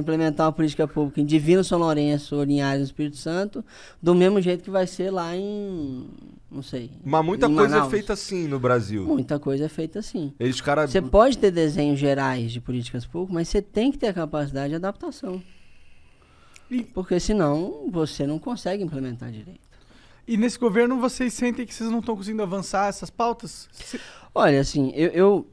implementar uma política pública em Divino São Lourenço ou Linhares, Espírito Santo, do mesmo jeito que vai ser lá em. Não sei. Mas muita coisa é Manaus. é feita assim no Brasil. Muita coisa é feita assim. Eles cara... Você pode ter desenhos gerais de políticas públicas, mas você tem que ter a capacidade de adaptação. E... Porque senão você não consegue implementar direito. E nesse governo vocês sentem que vocês não estão conseguindo avançar essas pautas? Olha, assim, eu, eu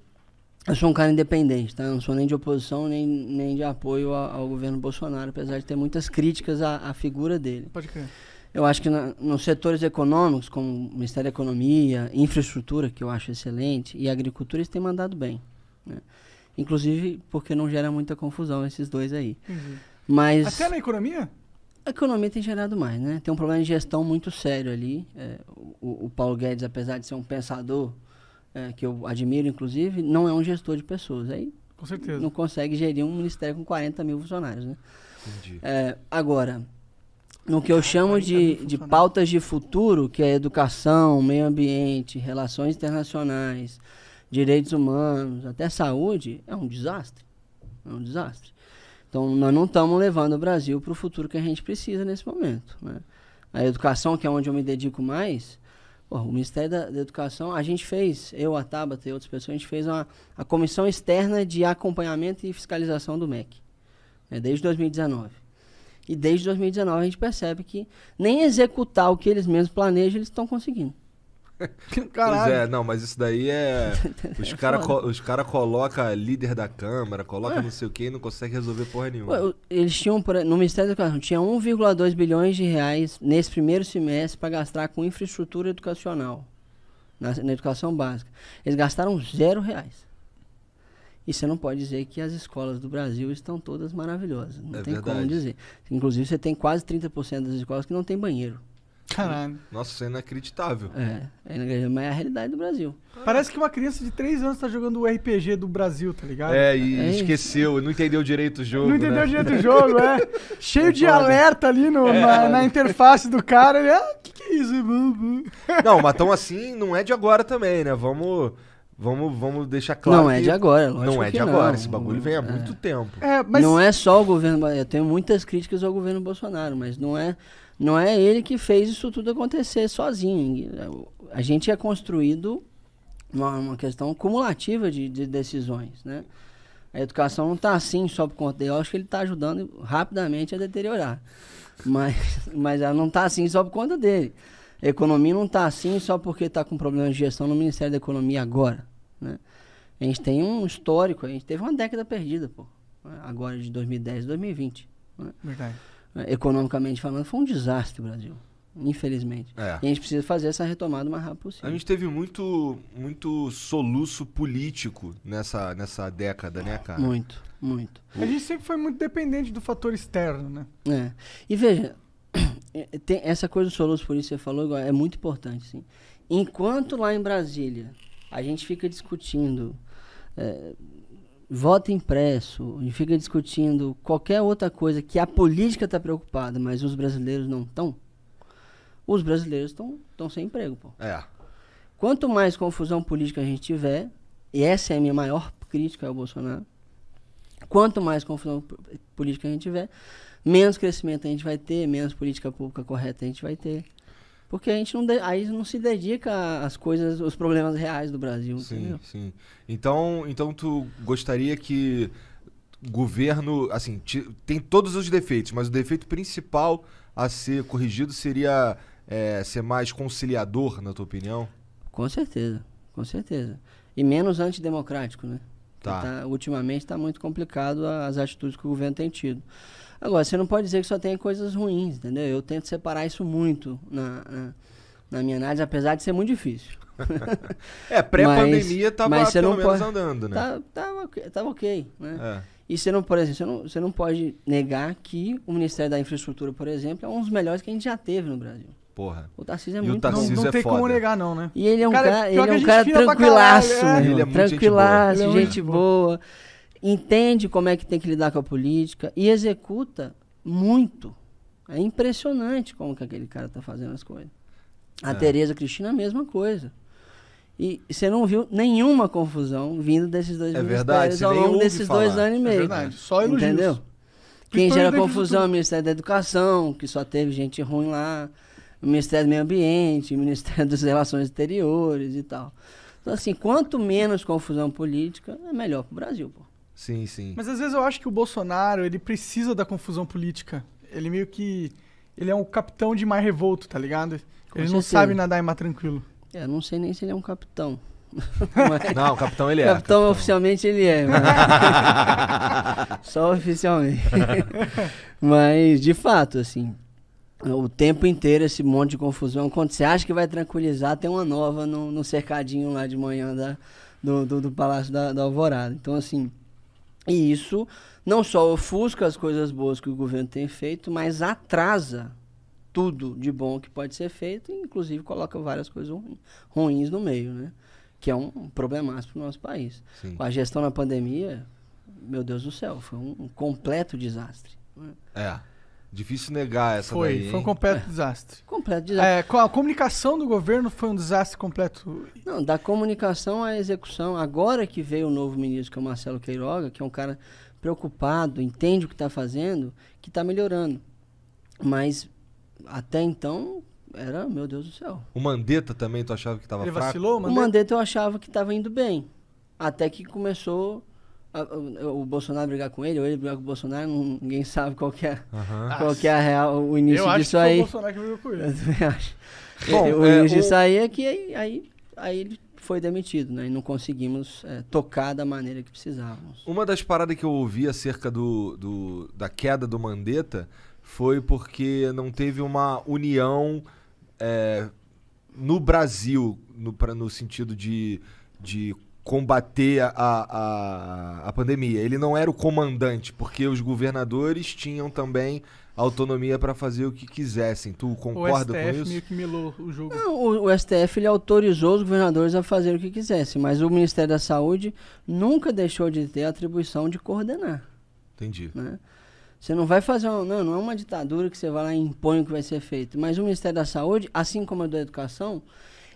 eu sou um cara independente, tá? Eu não sou nem de oposição, nem, nem de apoio ao governo Bolsonaro, apesar de ter muitas críticas à, à figura dele. Pode crer. Eu acho que na, nos setores econômicos, como Ministério da Economia, infraestrutura, que eu acho excelente, e agricultura, eles têm mandado bem. Né? Inclusive porque não gera muita confusão esses dois aí. Uhum. Mas, Até na economia? A economia tem gerado mais, né? Tem um problema de gestão muito sério ali. É, o, o Paulo Guedes, apesar de ser um pensador é, que eu admiro, inclusive, não é um gestor de pessoas. Aí com certeza. não consegue gerir um ministério com 40 mil funcionários. Né? Entendi. É, agora, no que eu chamo de, de pautas de futuro, que é educação, meio ambiente, relações internacionais, direitos humanos, até saúde, é um desastre. É um desastre. Então, nós não estamos levando o Brasil para o futuro que a gente precisa nesse momento. Né? A educação, que é onde eu me dedico mais, Pô, o Ministério da, da, Educação, a gente fez, eu, a Tabata e outras pessoas, a gente fez uma, a comissão externa de acompanhamento e fiscalização do MEC, né, desde 2019. E desde 2019 a gente percebe que nem executar o que eles mesmos planejam, eles estão conseguindo. Caralho. Pois é, não, mas isso daí é. Os é caras co cara colocam líder da Câmara, coloca é. não sei o quê e não consegue resolver porra nenhuma. eles tinham, no Ministério da Educação, tinha 1,2 bilhões de reais nesse primeiro semestre para gastar com infraestrutura educacional, na, na, educação básica. Eles gastaram zero reais. E você não pode dizer que as escolas do Brasil estão todas maravilhosas. Não é tem verdade. como dizer. Inclusive, você tem quase 30% das escolas que não tem banheiro. Caralho. Nossa, isso é inacreditável. É, é inacreditável, mas é a realidade do Brasil. Parece que uma criança de 3 anos tá jogando o RPG do Brasil, tá ligado? É, e é esqueceu, não entendeu direito o jogo. Não entendeu né? direito o jogo, é. Cheio de alerta ali no, é. na, na, interface do cara. Ele, ah, que que é isso? É não, mas tão assim não é de agora também, né? Vamos. Vamos, vamos deixar claro. Não é de agora, Não é de não. agora, esse bagulho vem há é. muito tempo. É, mas... Não é só o governo. Eu tenho muitas críticas ao governo Bolsonaro, mas não é não é ele que fez isso tudo acontecer sozinho. A gente é construído uma, uma questão cumulativa de, de decisões, né? A educação não está assim só por conta dele. Eu acho que ele está ajudando rapidamente a deteriorar. Mas, mas ela não está assim só por conta dele. A economia não está assim só porque está com problemas de gestão no Ministério da Economia agora. Né? A gente tem um histórico, a gente teve uma década perdida, pô. Né? Agora de 2010 e 2020. Né? Verdade. Eh, economicamente falando, foi um desastre o Brasil. Infelizmente. É. E a gente precisa fazer essa retomada o mais rápido possível. A gente teve muito, muito soluço político nessa, nessa década, né, cara? Muito, muito. A gente sempre foi muito dependente do fator externo, né? É. E veja, eh, tem essa coisa do soluço político que você falou é muito importante, sim. Enquanto lá em Brasília a gente fica discutindo. É, voto impresso e fica discutindo qualquer outra coisa que a política está preocupada, mas os brasileiros não estão, os brasileiros estão sem emprego, pô. É. Quanto mais confusão política a gente tiver, e essa é a minha maior crítica ao Bolsonaro, quanto mais confusão política a gente tiver, menos crescimento a gente vai ter, menos política pública correta a gente vai ter. Porque a gente não, de, aí não se dedica às coisas, aos problemas reais do Brasil, sim, entendeu? Sim, Então, então tu gostaria que governo, assim, te, tem todos os defeitos, mas o defeito principal a ser corrigido seria é, ser mais conciliador, na tua opinião? Com certeza, com certeza. E menos antidemocrático, né? Tá. Então, tá, ultimamente está muito complicado as atitudes que o governo tem tido. Agora, você não pode dizer que só tem coisas ruins, entendeu? Eu tento separar isso muito na, na, na minha análise, apesar de ser muito difícil. é, pré-pandemia estava pelo você não menos pode, andando, né? Tá, tava, tava, tava ok, né? É. E você não, por exemplo, você não, você não pode negar que o Ministério da Infraestrutura, por exemplo, é um dos melhores que a gente já teve no Brasil porra. O Tarcísio é muito o Tarcísio não, não é tem foda. como negar, não, né? E ele é um cara, é cara ele é um cara tranquilaço, é. Ele é muito tranquilaço, gente boa. É gente boa. Entende como é que tem que lidar com a política e executa muito. É impressionante como que aquele cara tá fazendo as coisas. A é. Tereza Cristina, a mesma coisa. E você não viu nenhuma confusão vindo desses dois é ministérios ao longo desses falar. dois anos e é meio. É verdade, só elogios. Entendeu? Quem gera confusão é o Ministério da Educação, que só teve gente ruim lá o Ministério do Meio Ambiente, o Ministério das Relações Exteriores e tal. Então, assim, quanto menos confusão política, é melhor para o Brasil, pô. Sim, sim. Mas às vezes eu acho que o Bolsonaro, ele precisa da confusão política. Ele meio que. Ele é um capitão de mar revolto, tá ligado? ele não sabe nadar em mar tranquilo. É, eu não sei nem se ele é um capitão. mas... Não, capitão ele é. Capitão, capitão. oficialmente ele é. Mas... Só oficialmente. mas, de fato, assim, o tempo inteiro esse monte de confusão. Quando você acha que vai tranquilizar, tem uma nova no, no cercadinho lá de manhã da, do, do, do Palácio da, da, Alvorada. Então, assim, e isso não só ofusca as coisas boas que o governo tem feito, mas atrasa tudo de bom que pode ser feito, e inclusive coloca várias coisas ruins, no meio, né? Que é um, problemático para o nosso país. Sim. A gestão na pandemia, meu Deus do céu, foi um, um completo desastre. Né? É. Difícil negar essa foi, daí, Foi um completo é. desastre. Completo desastre. É, a comunicação do governo foi um desastre completo. Não, da comunicação à execução. Agora que veio o novo ministro, que é o Marcelo Queiroga, que é um cara preocupado, entende o que está fazendo, que está melhorando. Mas até então era, meu Deus do céu. O Mandetta também tu achava que estava fraco? Vacilou, o Mandetta? o Mandetta eu achava que estava indo bem. Até que começou o Bolsonaro brigar com ele, ou ele brigar com o Bolsonaro, ninguém sabe qual que é, uhum. qual que é a real, o início disso aí. Eu acho que foi o Bolsonaro que brigou com ele. Eu também acho. Bom, o é, início o... disso aí é que aí, aí, aí ele foi demitido, né? E não conseguimos é, tocar da maneira que precisávamos. Uma das paradas que eu ouvi acerca do, do, da queda do Mandetta foi porque não teve uma união é, no Brasil, no, pra, no sentido de, de combater a, a, a pandemia. Ele não era o comandante, porque os governadores tinham também autonomia para fazer o que quisessem. Tu concorda com isso? O STF meio que milou o jogo. Não, o, o, STF ele autorizou os governadores a fazer o que quisessem, mas o Ministério da Saúde nunca deixou de ter a atribuição de coordenar. Entendi. Né? Você não vai fazer. uma, não, não é uma ditadura que você vai lá e impõe o que vai ser feito. Mas o Ministério da Saúde, assim como a da Educação,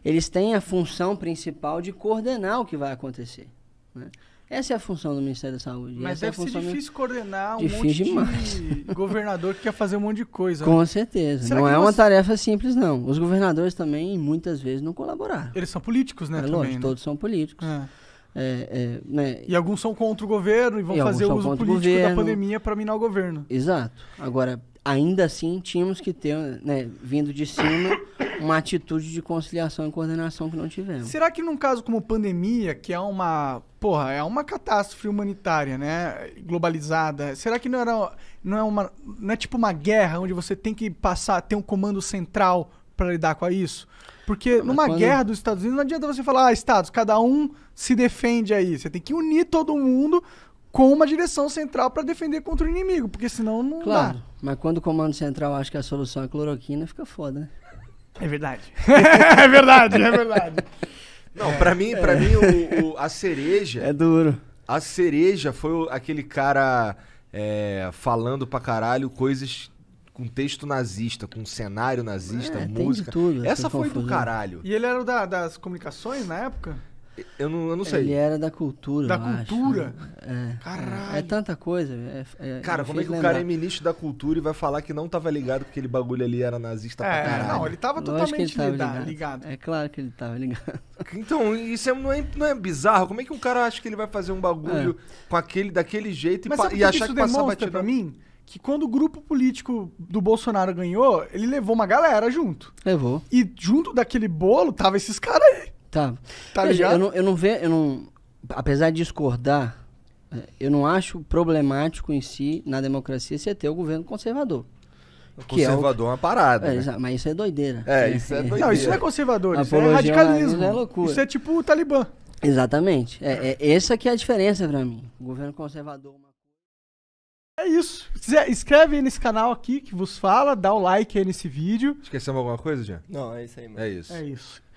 eles têm a função principal de coordenar o que vai acontecer. Né? Essa é a função do Ministério da Saúde. Mas Essa é deve é ser difícil coordenar um difícil demais. de governador que quer fazer um monte de coisa. Né? Com certeza. Será não é você... uma tarefa simples, não. Os governadores também, muitas vezes, não colaboraram. Eles são políticos, né? É também, lógico, né? todos são políticos. É. É, é né? E alguns são contra o governo e vão e fazer uso político governo. da pandemia para minar o governo. Exato. Agora, ainda assim tínhamos que ter, né, vindo de cima, uma atitude de conciliação e coordenação que não tivemos. Será que num caso como pandemia, que é uma, porra, é uma catástrofe humanitária, né, globalizada, será que não era não é uma não é tipo uma guerra onde você tem que passar, ter um comando central para lidar com isso? Porque numa quando... guerra dos Estados Unidos não adianta você falar, ah, Estados, cada um se defende aí. Você tem que unir todo mundo com uma direção central para defender contra o inimigo, porque senão não claro, dá. Mas quando o comando central acha que a solução é cloroquina, fica foda, né? É verdade. é verdade, é verdade. Não, para mim, para é. mim o, o, a cereja é duro. A cereja foi aquele cara é, falando pra caralho coisas com texto nazista, com cenário nazista, é, música. Tem de tudo, Essa foi do caralho. E ele era da, das comunicações na época? Eu não, eu não sei. Ele era da cultura, Da cultura? Acho. Né? É. Caralho. É, tanta coisa. É, é, é cara, como é que lembrar. o cara é ministro da cultura e vai falar que não tava ligado que aquele bagulho ali era nazista pra é, caralho? Não, ele tava totalmente ele tava ligado. ligado. É claro que ele tava ligado. Então, isso não, é, não é bizarro? Como é que um cara acha que ele vai fazer um bagulho com aquele, daquele jeito Mas e, sabe e que achar que passar batido? pra mim? que quando o grupo político do Bolsonaro ganhou, ele levou uma galera junto. Levou. E junto daquele bolo tava esses caras aí. Tá. Tá ligado? Eu não, eu não vejo, eu não, apesar de discordar, eh, eu não acho problemático em si, na democracia, você ter o governo conservador. O é conservador é, uma parada. É, né? Mas isso é doideira. É, isso é, é doideira. Não, isso não é conservador, isso é radicalismo. Isso é loucura. Isso é tipo o Talibã. Exatamente. É, é, essa que é a diferença pra mim. O governo conservador. É, é isso. Escreve aí nesse canal aqui que vos fala, dá o like aí nesse vídeo. Esquecemos alguma coisa, Jean? Não, é isso aí, mano. É isso. É isso.